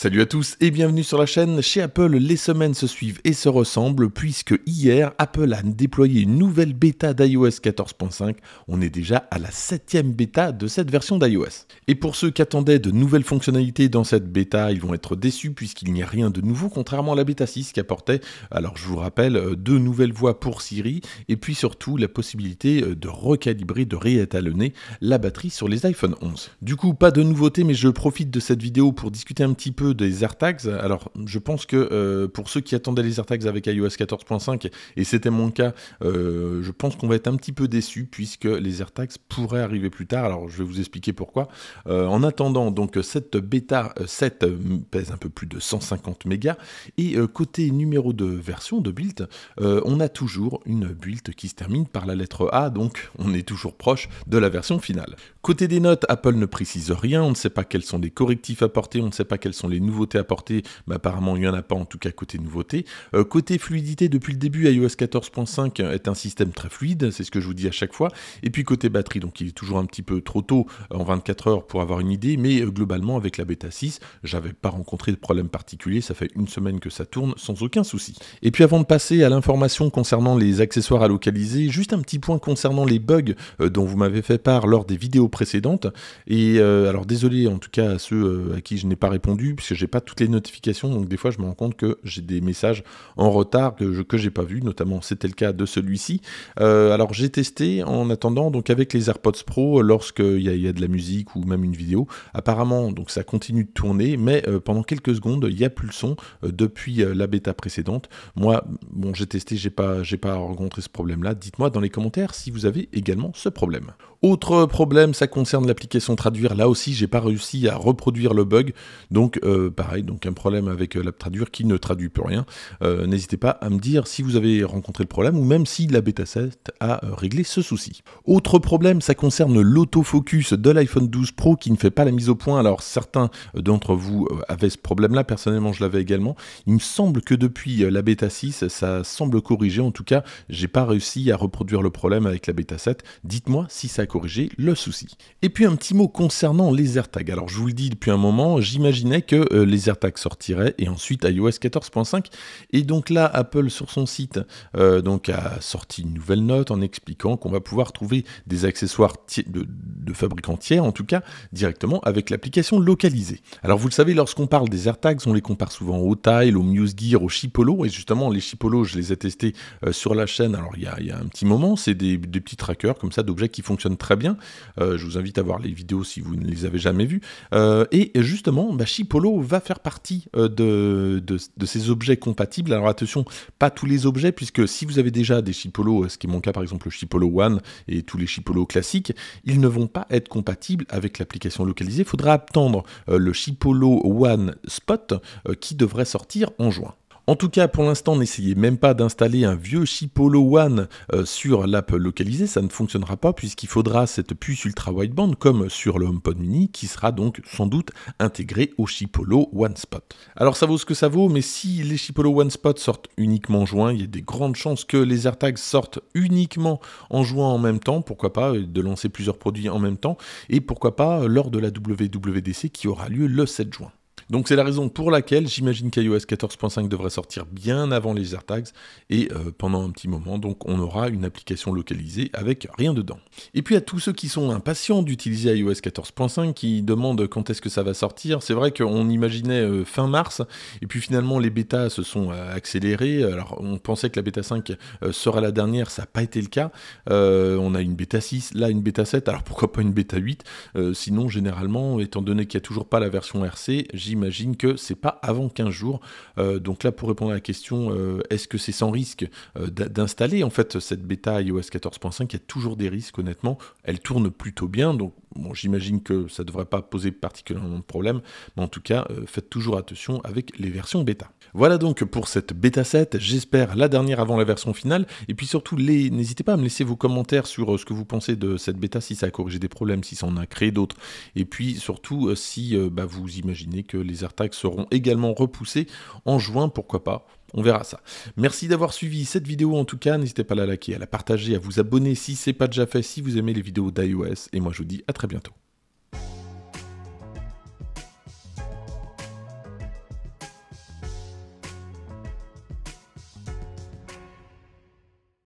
Salut à tous et bienvenue sur la chaîne. Chez Apple, les semaines se suivent et se ressemblent puisque hier, Apple a déployé une nouvelle bêta d'iOS 14.5. On est déjà à la septième bêta de cette version d'iOS. Et pour ceux qui attendaient de nouvelles fonctionnalités dans cette bêta, ils vont être déçus puisqu'il n'y a rien de nouveau contrairement à la bêta 6 qui apportait, alors je vous rappelle, euh, deux nouvelles voix pour Siri et puis surtout la possibilité euh, de recalibrer, de réétalonner la batterie sur les iPhone 11. Du coup, pas de nouveautés mais je profite de cette vidéo pour discuter un petit peu des AirTags. Alors, je pense que euh, pour ceux qui attendaient les AirTags avec iOS 14.5, et c'était mon cas, euh, je pense qu'on va être un petit peu déçu puisque les AirTags pourraient arriver plus tard. Alors, je vais vous expliquer pourquoi. Euh, en attendant, donc, cette bêta 7 pèse un peu plus de 150 mégas. Et côté numéro de version de build, on a toujours une build qui se termine par la lettre A, donc on est toujours proche de la version finale. Côté des notes, Apple ne précise rien, on ne sait pas quels sont les correctifs apportés, on ne sait pas quels sont les nouveautés apportées, mais apparemment il n'y en a pas en tout cas côté nouveautés. Euh, côté fluidité, depuis le début, iOS 14.5 est un système très fluide, c'est ce que je vous dis à chaque fois. Et puis côté batterie, donc il est toujours un petit peu trop tôt en 24 heures pour avoir une idée, mais euh, globalement avec la bêta 6, j'avais pas rencontré de problème particulier, ça fait une semaine que ça tourne sans aucun souci. Et puis avant de passer à l'information concernant les accessoires à localiser, juste un petit point concernant les bugs euh, dont vous m'avez fait part lors des vidéos précédentes. Et alors désolé en tout cas à ceux à qui je n'ai pas répondu, que j'ai pas toutes les notifications, donc des fois je me rends compte que j'ai des messages en retard que je que j'ai pas vu, notamment c'était le cas de celui-ci. Euh, alors j'ai testé en attendant donc avec les AirPods Pro lorsqu'il y, y, a de la musique ou même une vidéo, apparemment donc ça continue de tourner, mais euh, pendant quelques secondes il y a plus le son euh, depuis la bêta précédente. Moi bon j'ai testé, j'ai pas j'ai pas rencontré ce problème là. Dites-moi dans les commentaires si vous avez également ce problème. Autre problème, ça concerne l'application traduire. Là aussi, j'ai pas réussi à reproduire le bug. Donc euh, pareil, donc un problème avec euh, l'app traduire qui ne traduit plus rien. Euh, n'hésitez pas à me dire si vous avez rencontré le problème ou même si la bêta 7 a réglé ce souci. Autre problème, ça concerne l'autofocus de l'iPhone 12 Pro qui ne fait pas la mise au point. Alors certains d'entre vous avaient ce problème-là, personnellement je l'avais également. Il me semble que depuis la bêta 6, ça semble corrigé. En tout cas, j'ai pas réussi à reproduire le problème avec la bêta 7. Dites-moi si ça corriger le souci. Et puis un petit mot concernant les AirTags. Alors je vous le dis depuis un moment, j'imaginais que euh, les AirTags sortiraient et ensuite iOS 14.5. Et donc là, Apple sur son site euh, donc a sorti une nouvelle note en expliquant qu'on va pouvoir trouver des accessoires de, de fabricants tiers, en tout cas directement avec l'application localisée. Alors vous le savez, lorsqu'on parle des AirTags, on les compare souvent au Tile, au Muse Gear, au Chipolo. Et justement, les Chipolo, je les ai testés euh, sur la chaîne. Alors il y, y, a un petit moment, c'est des petits trackers comme ça d'objets qui fonctionnent très bien. Euh, je vous invite à voir les vidéos si vous ne les avez jamais vues. Euh, et justement, bah, Chipolo va faire partie euh, de, de, ces objets compatibles. Alors attention, pas tous les objets, puisque si vous avez déjà des Chipolo, ce qui est mon cas par exemple le Chipolo One et tous les Chipolo classiques, ils ne vont pas être compatibles avec l'application localisée. Il faudra attendre le Chipolo One Spot qui devrait sortir en juin. En tout cas, pour l'instant, n'essayez même pas d'installer un vieux Chipolo One euh, sur l'app localisée, ça ne fonctionnera pas puisqu'il faudra cette puce ultra wideband comme sur le HomePod mini qui sera donc sans doute intégrée au Chipolo One Spot. Alors ça vaut ce que ça vaut, mais si les Chipolo One Spot sortent uniquement en juin, il y a des grandes chances que les AirTags sortent uniquement en juin en même temps, pourquoi pas euh, de lancer plusieurs produits en même temps et pourquoi pas euh, lors de la WWDC qui aura lieu le 7 juin. Donc c'est la raison pour laquelle j'imagine qu'iOS 14.5 devrait sortir bien avant les AirTags et euh, pendant un petit moment, donc on aura une application localisée avec rien dedans. Et puis à tous ceux qui sont impatients d'utiliser iOS 14.5, qui demandent quand est-ce que ça va sortir, c'est vrai qu'on imaginait euh, fin mars, et puis finalement les bêtas se sont euh, accélérées. Alors on pensait que la bêta 5 sera la dernière, ça n'a pas été le cas. on a une bêta 6, là une bêta 7, alors pourquoi pas une bêta 8 Sinon généralement, étant donné qu'il n'y a toujours pas la version RC, j'imagine j'imagine que c'est pas avant 15 jours. Euh, donc là, pour répondre à la question, euh, est-ce que c'est sans risque euh, d'installer en fait cette bêta iOS 14.5 Il y a toujours des risques, honnêtement. Elle tourne plutôt bien, donc Bon, j'imagine que ça ne devrait pas poser particulièrement de problème, mais en tout cas, euh, faites toujours attention avec les versions bêta. Voilà donc pour cette bêta 7, j'espère la dernière avant la version finale, et puis surtout, les... n'hésitez pas à me laisser vos commentaires sur euh, ce que vous pensez de cette bêta, si ça a corrigé des problèmes, si ça en a créé d'autres, et puis surtout, euh, si bah, vous imaginez que les AirTags seront également repoussés en juin, pourquoi pas on verra ça. Merci d'avoir suivi cette vidéo en tout cas. N'hésitez pas à la liker, à la partager, à vous abonner si c'est pas déjà fait, si vous aimez les vidéos d'iOS. Et moi je vous dis à très bientôt.